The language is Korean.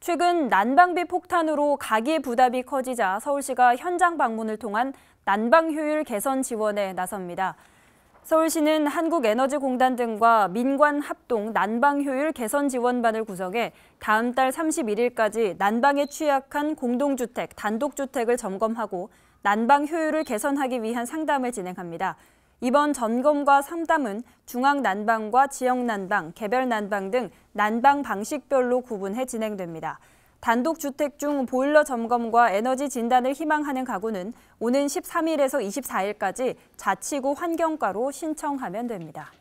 최근 난방비 폭탄으로 가계 부담이 커지자 서울시가 현장 방문을 통한 난방 효율 개선 지원에 나섭니다. 서울시는 한국에너지공단 등과 민관 합동 난방 효율 개선 지원반을 구성해 다음 달 31일까지 난방에 취약한 공동주택, 단독주택을 점검하고 난방 효율을 개선하기 위한 상담을 진행합니다. 이번 점검과 상담은 중앙 난방과 지역 난방, 개별 난방 등 난방 방식별로 구분해 진행됩니다. 단독 주택 중 보일러 점검과 에너지 진단을 희망하는 가구는 오는 13일에서 24일까지 자치구 환경과로 신청하면 됩니다.